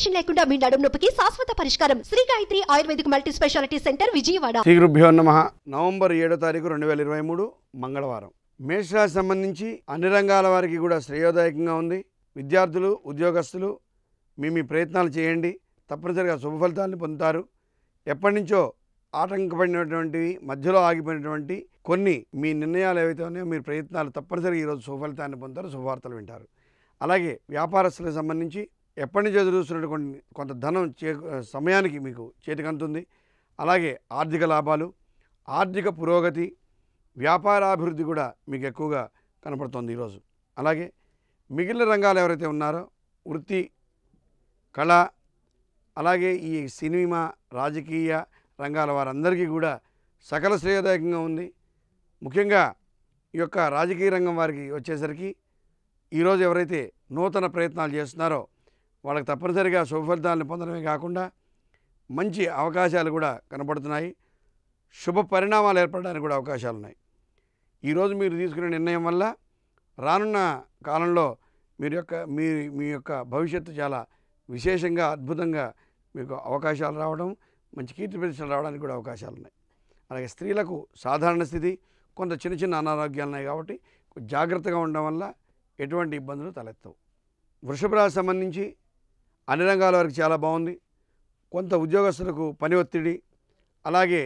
inflation లేకుండా మీ నడుము నొప్పికి శాశ్వత పరిష్కారం Shri Gayatri ayurvedic multi speciality centre Vijayawada Shri గురుభ్యో నమ నవంబర్ ఏడో తారీఖు రెండు వేల ఇరవై మూడు మంగళవారం మేషరాశి సంబంధించి అన్ని రంగాల వారికి కూడా శ్రేయోదాయకంగా ఉంది విద్యార్థులు ఉద్యోగస్తులు మీ మీ ప్రయత్నాలు చేయండి తప్పనిసరిగా శుభ ఫలితాలను పొందుతారు ఎప్పటి నుంచో ఆటంకపడినటువంటివి మధ్యలో ఆగిపోయినటువంటి కొన్ని మీ నిర్ణయాలు ఏవైతే ఉన్నాయో మీరు ప్రయత్నాలు తప్పనిసరిగా ఈరోజు ఫలితాన్ని పొందుతారు శుభవార్తలు వింటారు అలాగే వ్యాపారస్తులకు సంబంధించి ఎప్పటి నుంచో చూస్తున్నటువంటి కొంత ధనం చే సమయానికి మీకు చేతికి అలాగే ఆర్థిక లాభాలు ఆర్థిక పురోగతి వ్యాపారాభివృద్ధి కూడా మీకు ఎక్కువగా కనపడుతుంది ఈరోజు అలాగే మిగిలిన రంగాలు ఎవరైతే ఉన్నారో వృత్తి కళ అలాగే ఈ సినిమా రాజకీయ రంగాల వారందరికీ కూడా సకల శ్రేయదాయకంగా ఉంది ముఖ్యంగా ఈ యొక్క రాజకీయ రంగం వారికి వచ్చేసరికి ఈరోజు ఎవరైతే నూతన ప్రయత్నాలు చేస్తున్నారో వాళ్ళకి తప్పనిసరిగా శుభ ఫలితాలను పొందడమే కాకుండా మంచి అవకాశాలు కూడా కనపడుతున్నాయి శుభ పరిణామాలు ఏర్పడడానికి కూడా అవకాశాలు ఉన్నాయి ఈరోజు మీరు తీసుకునే నిర్ణయం వల్ల రానున్న కాలంలో మీరు యొక్క మీ మీ యొక్క భవిష్యత్తు చాలా విశేషంగా అద్భుతంగా మీకు అవకాశాలు రావడం మంచి కీర్తి ప్రతిష్టలు రావడానికి కూడా అవకాశాలు ఉన్నాయి అలాగే స్త్రీలకు సాధారణ స్థితి కొంత చిన్న చిన్న అనారోగ్యాలు ఉన్నాయి కాబట్టి జాగ్రత్తగా ఉండడం వల్ల ఎటువంటి ఇబ్బందులు తలెత్తవు వృషభరాశి సంబంధించి అన్ని రంగాల వరకు చాలా బాగుంది కొంత ఉద్యోగస్తులకు పని ఒత్తిడి అలాగే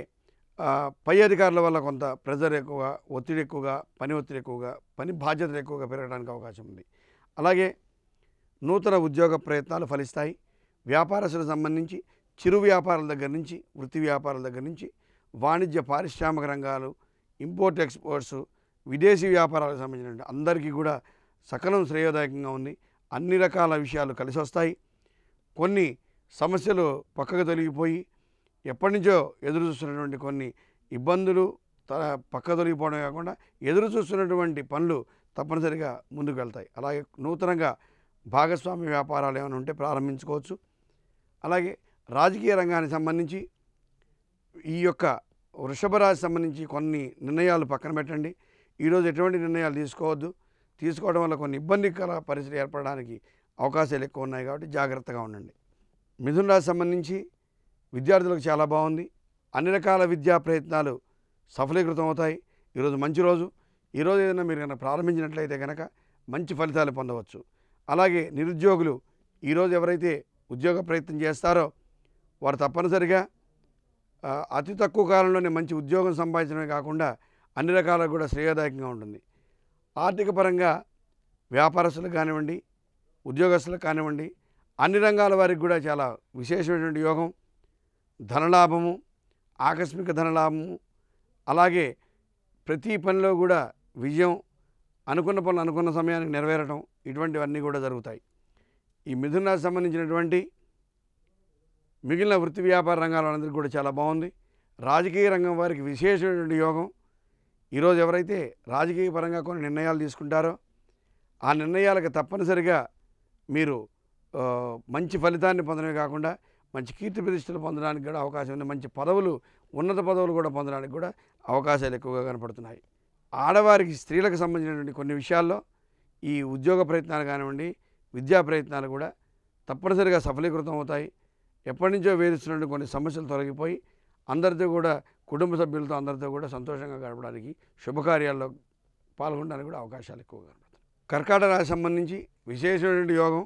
పై అధికారుల వల్ల కొంత ప్రెజర్ ఎక్కువగా ఒత్తిడి ఎక్కువగా పని ఒత్తిడి ఎక్కువగా పని బాధ్యతలు ఎక్కువగా పెరగడానికి అవకాశం ఉంది అలాగే నూతన ఉద్యోగ ప్రయత్నాలు ఫలిస్తాయి వ్యాపారస్తులకు సంబంధించి చిరు వ్యాపారాల దగ్గర నుంచి వృత్తి వ్యాపారాల దగ్గర నుంచి వాణిజ్య పారిశ్రామిక రంగాలు ఇంపోర్ట్ ఎక్స్పోర్ట్స్ విదేశీ వ్యాపారాలకు సంబంధించిన అందరికీ కూడా సకలం శ్రేయోదాయకంగా ఉంది అన్ని రకాల విషయాలు కలిసి వస్తాయి కొన్ని సమస్యలు పక్కకు తొలగిపోయి ఎప్పటి నుంచో ఎదురు చూస్తున్నటువంటి కొన్ని ఇబ్బందులు పక్క తొలగిపోవడం కాకుండా ఎదురు చూస్తున్నటువంటి పనులు తప్పనిసరిగా ముందుకు వెళ్తాయి అలాగే నూతనంగా భాగస్వామ్య వ్యాపారాలు ఏమైనా ఉంటే ప్రారంభించుకోవచ్చు అలాగే రాజకీయ రంగానికి సంబంధించి ఈ యొక్క వృషభ రాశి సంబంధించి కొన్ని నిర్ణయాలు పక్కన పెట్టండి ఈరోజు ఎటువంటి నిర్ణయాలు తీసుకోవద్దు తీసుకోవడం వల్ల కొన్ని ఇబ్బందికర పరిస్థితి ఏర్పడడానికి అవకాశాలు ఎక్కువ ఉన్నాయి కాబట్టి జాగ్రత్తగా ఉండండి మిథున రాశి సంబంధించి విద్యార్థులకు చాలా బాగుంది అన్ని రకాల విద్యా ప్రయత్నాలు సఫలీకృతం అవుతాయి ఈరోజు మంచి రోజు ఈరోజు ఏదైనా మీరు కనుక ప్రారంభించినట్లయితే కనుక మంచి ఫలితాలు పొందవచ్చు అలాగే నిరుద్యోగులు ఈరోజు ఎవరైతే ఉద్యోగ ప్రయత్నం చేస్తారో వారు తప్పనిసరిగా అతి తక్కువ కాలంలోనే మంచి ఉద్యోగం సంపాదించడమే కాకుండా అన్ని రకాలకు కూడా శ్రేయదాయకంగా ఉంటుంది ఆర్థిక పరంగా వ్యాపారస్తులకు కానివ్వండి ఉద్యోగస్తులు కానివ్వండి అన్ని రంగాల వారికి కూడా చాలా విశేషమైనటువంటి యోగం ధనలాభము ఆకస్మిక ధనలాభము అలాగే ప్రతి పనిలో కూడా విజయం అనుకున్న పనులు అనుకున్న సమయానికి నెరవేరటం ఇటువంటివన్నీ కూడా జరుగుతాయి ఈ మిథున రాశి సంబంధించినటువంటి మిగిలిన వృత్తి వ్యాపార రంగాల అందరికీ కూడా చాలా బాగుంది రాజకీయ రంగం వారికి విశేషమైనటువంటి యోగం ఈరోజు ఎవరైతే రాజకీయ పరంగా కొన్ని నిర్ణయాలు తీసుకుంటారో ఆ నిర్ణయాలకు తప్పనిసరిగా మీరు మంచి ఫలితాన్ని పొందడమే కాకుండా మంచి కీర్తి ప్రతిష్టలు పొందడానికి కూడా అవకాశం ఉంది మంచి పదవులు ఉన్నత పదవులు కూడా పొందడానికి కూడా అవకాశాలు ఎక్కువగా కనపడుతున్నాయి ఆడవారికి స్త్రీలకు సంబంధించినటువంటి కొన్ని విషయాల్లో ఈ ఉద్యోగ ప్రయత్నాలు కానివ్వండి విద్యా ప్రయత్నాలు కూడా తప్పనిసరిగా సఫలీకృతం అవుతాయి ఎప్పటి నుంచో వేధిస్తున్నటువంటి కొన్ని సమస్యలు తొలగిపోయి అందరితో కూడా కుటుంబ సభ్యులతో అందరితో కూడా సంతోషంగా గడపడానికి శుభకార్యాల్లో పాల్గొనడానికి కూడా అవకాశాలు ఎక్కువగా కర్కాటక రాశి సంబంధించి విశేషమైనటువంటి యోగం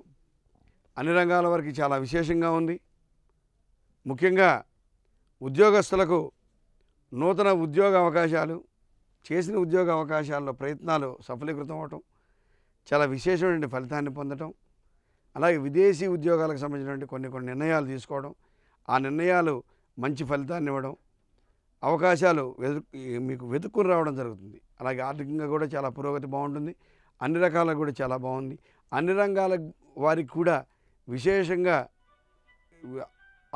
అన్ని రంగాల వరకు చాలా విశేషంగా ఉంది ముఖ్యంగా ఉద్యోగస్తులకు నూతన ఉద్యోగ అవకాశాలు చేసిన ఉద్యోగ అవకాశాల్లో ప్రయత్నాలు సఫలీకృతం అవటం చాలా విశేషమైన ఫలితాన్ని పొందటం అలాగే విదేశీ ఉద్యోగాలకు సంబంధించినటువంటి కొన్ని కొన్ని నిర్ణయాలు తీసుకోవడం ఆ నిర్ణయాలు మంచి ఫలితాన్ని ఇవ్వడం అవకాశాలు వెతు మీకు వెతుక్కుని రావడం జరుగుతుంది అలాగే ఆర్థికంగా కూడా చాలా పురోగతి బాగుంటుంది అన్ని రకాలకు కూడా చాలా బాగుంది అన్ని రంగాల వారికి కూడా విశేషంగా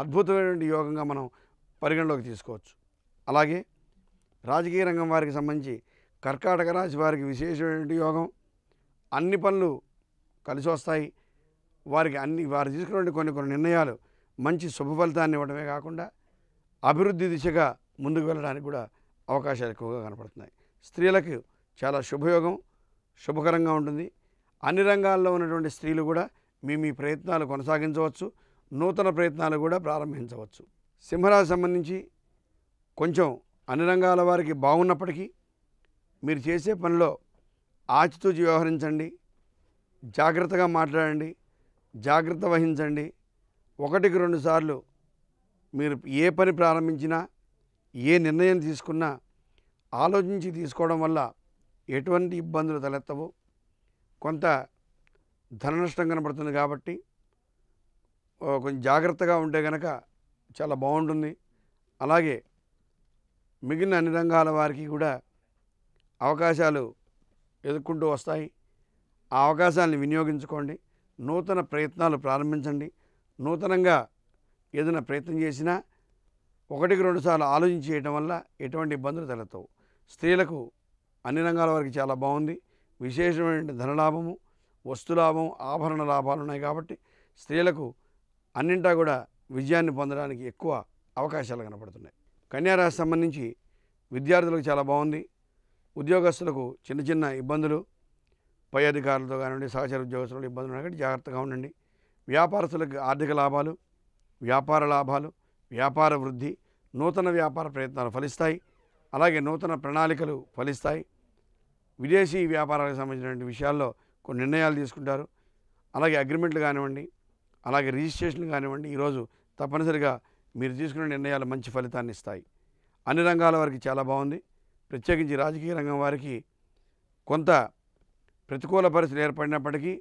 అద్భుతమైనటువంటి యోగంగా మనం పరిగణలోకి తీసుకోవచ్చు అలాగే రాజకీయ రంగం వారికి సంబంధించి కర్కాటక రాశి వారికి విశేషమైనటువంటి యోగం అన్ని పనులు కలిసి వస్తాయి వారికి అన్ని వారు తీసుకున్నటువంటి కొన్ని కొన్ని నిర్ణయాలు మంచి శుభ ఫలితాన్ని ఇవ్వడమే కాకుండా అభివృద్ధి దిశగా ముందుకు వెళ్ళడానికి కూడా అవకాశాలు ఎక్కువగా కనపడుతున్నాయి స్త్రీలకు చాలా శుభయోగం శుభకరంగా ఉంటుంది అన్ని రంగాల్లో ఉన్నటువంటి స్త్రీలు కూడా మీ మీ ప్రయత్నాలు కొనసాగించవచ్చు నూతన ప్రయత్నాలు కూడా ప్రారంభించవచ్చు సింహరాశి సంబంధించి కొంచెం అన్ని రంగాల వారికి బాగున్నప్పటికీ మీరు చేసే పనిలో ఆచితూచి వ్యవహరించండి జాగ్రత్తగా మాట్లాడండి జాగ్రత్త వహించండి ఒకటికి రెండు సార్లు మీరు ఏ పని ప్రారంభించినా ఏ నిర్ణయం తీసుకున్నా ఆలోచించి తీసుకోవడం వల్ల ఎటువంటి ఇబ్బందులు తలెత్తవు కొంత ధన నష్టం కనబడుతుంది కాబట్టి కొంచెం జాగ్రత్తగా ఉంటే కనుక చాలా బాగుంటుంది అలాగే మిగిలిన అన్ని రంగాల వారికి కూడా అవకాశాలు ఎదుర్కొంటూ వస్తాయి ఆ అవకాశాలను వినియోగించుకోండి నూతన ప్రయత్నాలు ప్రారంభించండి నూతనంగా ఏదైనా ప్రయత్నం చేసినా ఒకటికి రెండుసార్లు ఆలోచించేయటం వల్ల ఎటువంటి ఇబ్బందులు తలెత్తవు స్త్రీలకు అన్ని రంగాల వారికి చాలా బాగుంది విశేషమైన ధనలాభము వస్తులాభం ఆభరణ లాభాలు ఉన్నాయి కాబట్టి స్త్రీలకు అన్నింటా కూడా విజయాన్ని పొందడానికి ఎక్కువ అవకాశాలు కనపడుతున్నాయి కన్యారాశి సంబంధించి విద్యార్థులకు చాలా బాగుంది ఉద్యోగస్తులకు చిన్న చిన్న ఇబ్బందులు పై అధికారులతో కానివ్వండి సహచర ఉద్యోగస్తులు ఇబ్బందులు కాబట్టి జాగ్రత్తగా ఉండండి వ్యాపారస్తులకు ఆర్థిక లాభాలు వ్యాపార లాభాలు వ్యాపార వృద్ధి నూతన వ్యాపార ప్రయత్నాలు ఫలిస్తాయి అలాగే నూతన ప్రణాళికలు ఫలిస్తాయి విదేశీ వ్యాపారాలకు సంబంధించినటువంటి విషయాల్లో కొన్ని నిర్ణయాలు తీసుకుంటారు అలాగే అగ్రిమెంట్లు కానివ్వండి అలాగే రిజిస్ట్రేషన్ కానివ్వండి ఈరోజు తప్పనిసరిగా మీరు తీసుకున్న నిర్ణయాలు మంచి ఫలితాన్ని ఇస్తాయి అన్ని రంగాల వారికి చాలా బాగుంది ప్రత్యేకించి రాజకీయ రంగం వారికి కొంత ప్రతికూల పరిస్థితులు ఏర్పడినప్పటికీ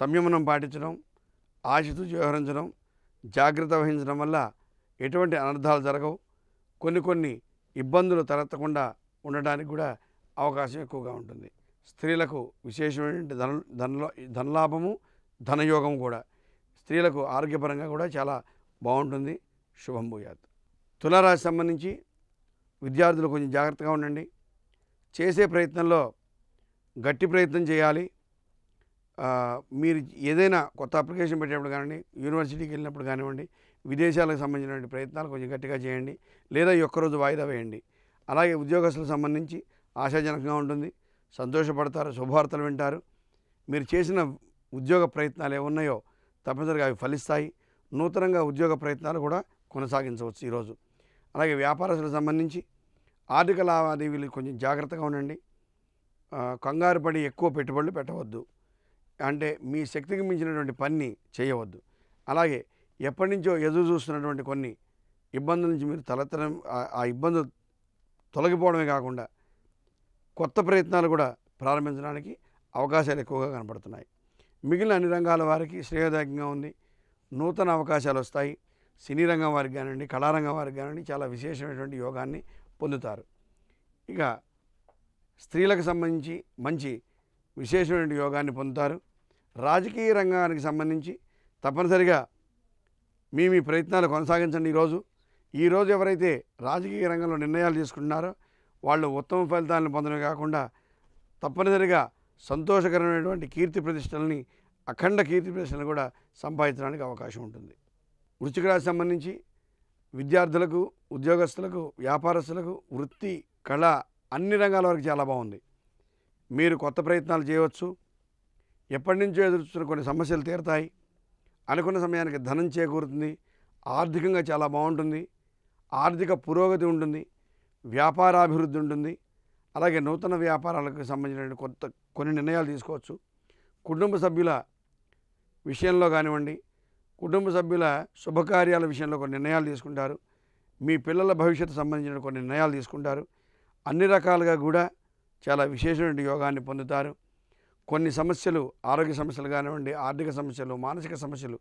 సంయమనం పాటించడం ఆశతో వ్యవహరించడం జాగ్రత్త వహించడం వల్ల ఎటువంటి అనర్థాలు జరగవు కొన్ని కొన్ని ఇబ్బందులు తలెత్తకుండా ఉండడానికి కూడా అవకాశం ఎక్కువగా ఉంటుంది స్త్రీలకు విశేషమైన ధన ధనలో ధనలాభము ధనయోగం కూడా స్త్రీలకు ఆరోగ్యపరంగా కూడా చాలా బాగుంటుంది శుభం భూయాత్ తులారాశి సంబంధించి విద్యార్థులు కొంచెం జాగ్రత్తగా ఉండండి చేసే ప్రయత్నంలో గట్టి ప్రయత్నం చేయాలి మీరు ఏదైనా కొత్త అప్లికేషన్ పెట్టేప్పుడు కానివ్వండి యూనివర్సిటీకి వెళ్ళినప్పుడు కానివ్వండి విదేశాలకు సంబంధించినటువంటి ప్రయత్నాలు కొంచెం గట్టిగా చేయండి లేదా ఒక్కరోజు వాయిదా వేయండి అలాగే ఉద్యోగస్తులకు సంబంధించి ఆశాజనకంగా ఉంటుంది సంతోషపడతారు శుభవార్తలు వింటారు మీరు చేసిన ఉద్యోగ ప్రయత్నాలు ఏమున్నాయో తప్పనిసరిగా అవి ఫలిస్తాయి నూతనంగా ఉద్యోగ ప్రయత్నాలు కూడా కొనసాగించవచ్చు ఈరోజు అలాగే వ్యాపారస్తులకు సంబంధించి ఆర్థిక లావాదేవీలు కొంచెం జాగ్రత్తగా ఉండండి కంగారు పడి ఎక్కువ పెట్టుబడులు పెట్టవద్దు అంటే మీ శక్తికి మించినటువంటి పని చేయవద్దు అలాగే ఎప్పటి నుంచో ఎదురు చూస్తున్నటువంటి కొన్ని ఇబ్బందుల నుంచి మీరు తలెత్తడం ఆ ఇబ్బందులు తొలగిపోవడమే కాకుండా కొత్త ప్రయత్నాలు కూడా ప్రారంభించడానికి అవకాశాలు ఎక్కువగా కనపడుతున్నాయి మిగిలిన అన్ని రంగాల వారికి శ్రేయోదాయకంగా ఉంది నూతన అవకాశాలు వస్తాయి సినీ రంగం వారికి కానివ్వండి కళారంగం వారికి కానివ్వండి చాలా విశేషమైనటువంటి యోగాన్ని పొందుతారు ఇక స్త్రీలకు సంబంధించి మంచి విశేషమైనటువంటి యోగాన్ని పొందుతారు రాజకీయ రంగానికి సంబంధించి తప్పనిసరిగా మీ మీ ప్రయత్నాలు కొనసాగించండి ఈరోజు ఈరోజు ఎవరైతే రాజకీయ రంగంలో నిర్ణయాలు తీసుకుంటున్నారో వాళ్ళు ఉత్తమ ఫలితాలను పొందడమే కాకుండా తప్పనిసరిగా సంతోషకరమైనటువంటి కీర్తి ప్రతిష్టలని అఖండ కీర్తి ప్రతిష్టలను కూడా సంపాదించడానికి అవకాశం ఉంటుంది వృశ్చిక రాశి సంబంధించి విద్యార్థులకు ఉద్యోగస్తులకు వ్యాపారస్తులకు వృత్తి కళ అన్ని రంగాల వరకు చాలా బాగుంది మీరు కొత్త ప్రయత్నాలు చేయవచ్చు ఎప్పటి నుంచో ఎదురుస్తున్న కొన్ని సమస్యలు తీరుతాయి అనుకున్న సమయానికి ధనం చేకూరుతుంది ఆర్థికంగా చాలా బాగుంటుంది ఆర్థిక పురోగతి ఉంటుంది వ్యాపారాభివృద్ధి ఉంటుంది అలాగే నూతన వ్యాపారాలకు సంబంధించిన కొత్త కొన్ని నిర్ణయాలు తీసుకోవచ్చు కుటుంబ సభ్యుల విషయంలో కానివ్వండి కుటుంబ సభ్యుల శుభకార్యాల విషయంలో కొన్ని నిర్ణయాలు తీసుకుంటారు మీ పిల్లల భవిష్యత్తు సంబంధించిన కొన్ని నిర్ణయాలు తీసుకుంటారు అన్ని రకాలుగా కూడా చాలా విశేషమైన యోగాన్ని పొందుతారు కొన్ని సమస్యలు ఆరోగ్య సమస్యలు కానివ్వండి ఆర్థిక సమస్యలు మానసిక సమస్యలు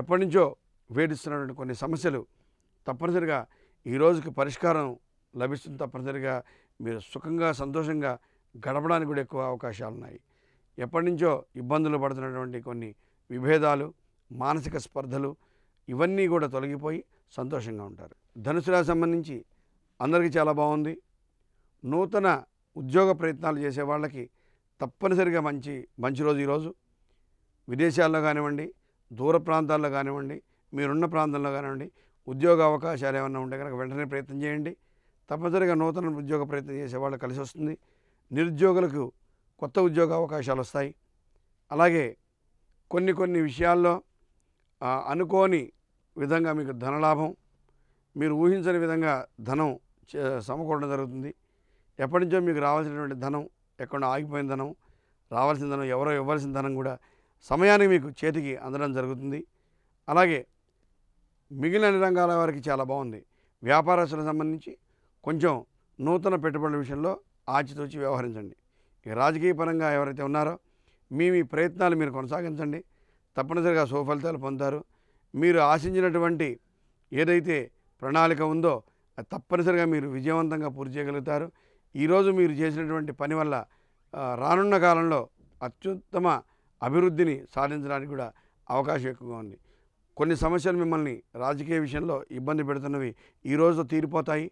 ఎప్పటి నుంచో వేధిస్తున్నటువంటి కొన్ని సమస్యలు తప్పనిసరిగా ఈ రోజుకి పరిష్కారం లభిస్తుంది తప్పనిసరిగా మీరు సుఖంగా సంతోషంగా గడపడానికి కూడా ఎక్కువ అవకాశాలు ఉన్నాయి ఎప్పటి నుంచో ఇబ్బందులు పడుతున్నటువంటి కొన్ని విభేదాలు మానసిక స్పర్ధలు ఇవన్నీ కూడా తొలగిపోయి సంతోషంగా ఉంటారు ధనుసు రాశి సంబంధించి అందరికీ చాలా బాగుంది నూతన ఉద్యోగ ప్రయత్నాలు చేసే వాళ్ళకి తప్పనిసరిగా మంచి మంచి రోజు ఈరోజు విదేశాల్లో కానివ్వండి దూర ప్రాంతాల్లో కానివ్వండి మీరున్న ప్రాంతంలో కానివ్వండి ఉద్యోగ అవకాశాలు ఏమైనా ఉంటే కనుక వెంటనే ప్రయత్నం చేయండి తప్పనిసరిగా నూతన ఉద్యోగ ప్రయత్నం చేసే వాళ్ళు కలిసి వస్తుంది నిరుద్యోగులకు కొత్త ఉద్యోగ అవకాశాలు వస్తాయి అలాగే కొన్ని కొన్ని విషయాల్లో అనుకోని విధంగా మీకు ధనలాభం మీరు ఊహించని విధంగా ధనం సమకూడడం జరుగుతుంది ఎప్పటి నుంచో మీకు రావాల్సినటువంటి ధనం ఎక్కడ ఆగిపోయిన ధనం రావాల్సిన ధనం ఎవరో ఇవ్వాల్సిన ధనం కూడా సమయానికి మీకు చేతికి అందడం జరుగుతుంది అలాగే మిగిలిన రంగాల వారికి చాలా బాగుంది వ్యాపారస్తులకు సంబంధించి కొంచెం నూతన పెట్టుబడుల విషయంలో ఆచితూచి వ్యవహరించండి ఇక రాజకీయ పరంగా ఎవరైతే ఉన్నారో మీ మీ ప్రయత్నాలు మీరు కొనసాగించండి తప్పనిసరిగా సుఫలితాలు పొందుతారు మీరు ఆశించినటువంటి ఏదైతే ప్రణాళిక ఉందో అది తప్పనిసరిగా మీరు విజయవంతంగా పూర్తి చేయగలుగుతారు ఈరోజు మీరు చేసినటువంటి పని వల్ల రానున్న కాలంలో అత్యుత్తమ అభివృద్ధిని సాధించడానికి కూడా అవకాశం ఎక్కువగా ఉంది కొన్ని సమస్యలు మిమ్మల్ని రాజకీయ విషయంలో ఇబ్బంది పెడుతున్నవి ఈరోజు తీరిపోతాయి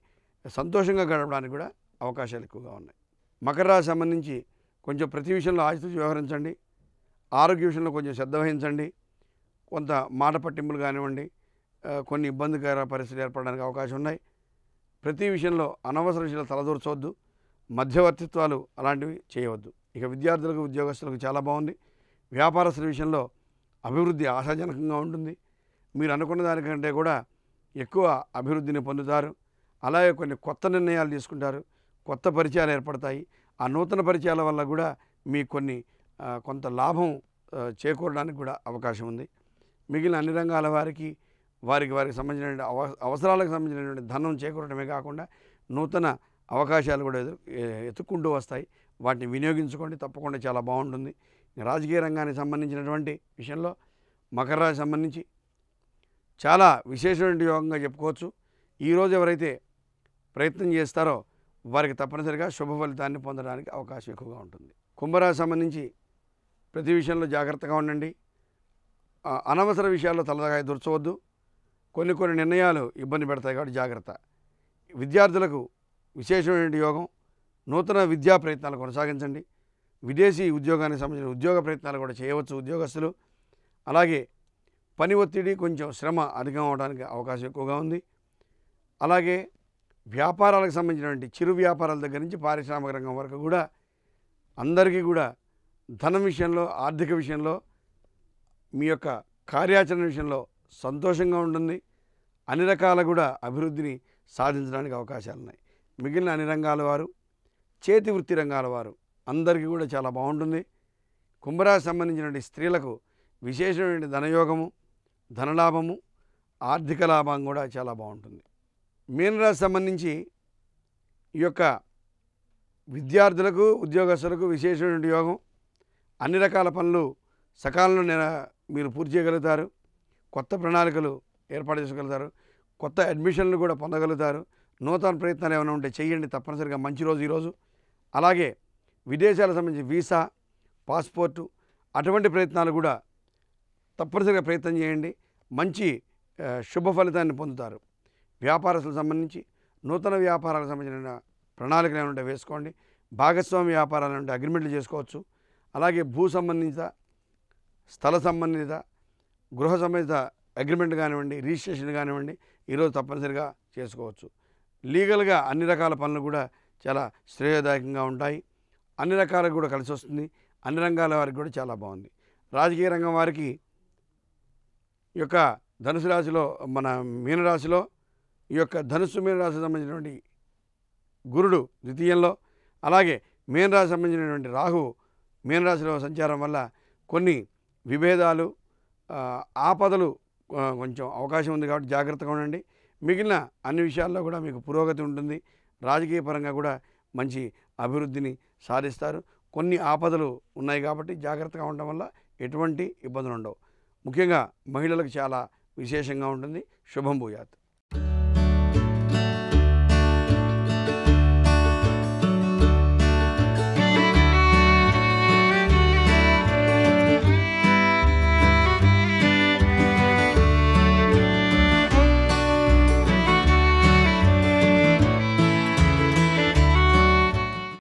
సంతోషంగా గడపడానికి కూడా అవకాశాలు ఎక్కువగా ఉన్నాయి మకర రాశి సంబంధించి కొంచెం ప్రతి విషయంలో ఆచితూచి వ్యవహరించండి ఆరోగ్య విషయంలో కొంచెం శ్రద్ధ వహించండి కొంత మాట పట్టింపులు కానివ్వండి కొన్ని ఇబ్బందికర పరిస్థితులు ఏర్పడడానికి అవకాశం ఉన్నాయి ప్రతి విషయంలో అనవసర విషయాలు తలదూర్చవద్దు మధ్యవర్తిత్వాలు అలాంటివి చేయవద్దు ఇక విద్యార్థులకు ఉద్యోగస్తులకు చాలా బాగుంది వ్యాపారస్తుల విషయంలో అభివృద్ధి ఆశాజనకంగా ఉంటుంది మీరు అనుకున్న దానికంటే కూడా ఎక్కువ అభివృద్ధిని పొందుతారు అలాగే కొన్ని కొత్త నిర్ణయాలు తీసుకుంటారు కొత్త పరిచయాలు ఏర్పడతాయి ఆ నూతన పరిచయాల వల్ల కూడా మీ కొన్ని కొంత లాభం చేకూరడానికి కూడా అవకాశం ఉంది మిగిలిన అన్ని రంగాల వారికి వారికి వారికి సంబంధించిన అవసరాలకు సంబంధించినటువంటి ధనం చేకూరడమే కాకుండా నూతన అవకాశాలు కూడా ఎత్తుక్కుంటూ వస్తాయి వాటిని వినియోగించుకోండి తప్పకుండా చాలా బాగుంటుంది రాజకీయ రంగానికి సంబంధించినటువంటి విషయంలో మకర రాశి సంబంధించి చాలా విశేషమైన యోగంగా చెప్పుకోవచ్చు ఈరోజు ఎవరైతే ప్రయత్నం చేస్తారో వారికి తప్పనిసరిగా శుభ ఫలితాన్ని పొందడానికి అవకాశం ఎక్కువగా ఉంటుంది కుంభరాశి సంబంధించి ప్రతి విషయంలో జాగ్రత్తగా ఉండండి అనవసర విషయాల్లో తలదాగా దూర్చవద్దు కొన్ని కొన్ని నిర్ణయాలు ఇబ్బంది పెడతాయి కాబట్టి జాగ్రత్త విద్యార్థులకు విశేషమైన యోగం నూతన విద్యా ప్రయత్నాలు కొనసాగించండి విదేశీ ఉద్యోగానికి సంబంధించిన ఉద్యోగ ప్రయత్నాలు కూడా చేయవచ్చు ఉద్యోగస్తులు అలాగే పని ఒత్తిడి కొంచెం శ్రమ అధికం అవడానికి అవకాశం ఎక్కువగా ఉంది అలాగే వ్యాపారాలకు సంబంధించినటువంటి చిరు వ్యాపారాల దగ్గర నుంచి పారిశ్రామిక రంగం వరకు కూడా అందరికీ కూడా ధనం విషయంలో ఆర్థిక విషయంలో మీ యొక్క కార్యాచరణ విషయంలో సంతోషంగా ఉంటుంది అన్ని రకాల కూడా అభివృద్ధిని సాధించడానికి అవకాశాలు ఉన్నాయి మిగిలిన అన్ని రంగాల వారు చేతి వృత్తి రంగాల వారు అందరికీ కూడా చాలా బాగుంటుంది కుంభరాశి సంబంధించినటువంటి స్త్రీలకు విశేషమైన ధనయోగము ధనలాభము ఆర్థిక లాభం కూడా చాలా బాగుంటుంది మీనరాశి సంబంధించి ఈ యొక్క విద్యార్థులకు ఉద్యోగస్తులకు విశేషమైనటువంటి యోగం అన్ని రకాల పనులు సకాలంలో నేను మీరు పూర్తి చేయగలుగుతారు కొత్త ప్రణాళికలు ఏర్పాటు చేసుకోగలుగుతారు కొత్త అడ్మిషన్లు కూడా పొందగలుగుతారు నూతన ప్రయత్నాలు ఏమైనా ఉంటే చేయండి తప్పనిసరిగా మంచి రోజు ఈరోజు అలాగే విదేశాలకు సంబంధించి వీసా పాస్పోర్టు అటువంటి ప్రయత్నాలు కూడా తప్పనిసరిగా ప్రయత్నం చేయండి మంచి శుభ ఫలితాన్ని పొందుతారు వ్యాపారస్తులకు సంబంధించి నూతన వ్యాపారాలకు సంబంధించిన ప్రణాళికలు ఏమైనా వేసుకోండి భాగస్వామి వ్యాపారాలు ఉంటే అగ్రిమెంట్లు చేసుకోవచ్చు అలాగే భూ సంబంధిత స్థల సంబంధిత గృహ సంబంధిత అగ్రిమెంట్ కానివ్వండి రిజిస్ట్రేషన్ కానివ్వండి ఈరోజు తప్పనిసరిగా చేసుకోవచ్చు లీగల్గా అన్ని రకాల పనులు కూడా చాలా శ్రేయదాయకంగా ఉంటాయి అన్ని రకాలకు కూడా కలిసి వస్తుంది అన్ని రంగాల వారికి కూడా చాలా బాగుంది రాజకీయ రంగం వారికి యొక్క ధనుసు రాశిలో మన మీనరాశిలో ఈ యొక్క ధనుసు మీనరాశి సంబంధించినటువంటి గురుడు ద్వితీయంలో అలాగే మీనరాశి సంబంధించినటువంటి రాహు మీనరాశిలో సంచారం వల్ల కొన్ని విభేదాలు ఆపదలు కొంచెం అవకాశం ఉంది కాబట్టి జాగ్రత్తగా ఉండండి మిగిలిన అన్ని విషయాల్లో కూడా మీకు పురోగతి ఉంటుంది రాజకీయ పరంగా కూడా మంచి అభివృద్ధిని సాధిస్తారు కొన్ని ఆపదలు ఉన్నాయి కాబట్టి జాగ్రత్తగా ఉండడం వల్ల ఎటువంటి ఇబ్బందులు ఉండవు ముఖ్యంగా మహిళలకు చాలా విశేషంగా ఉంటుంది శుభం భూయాత్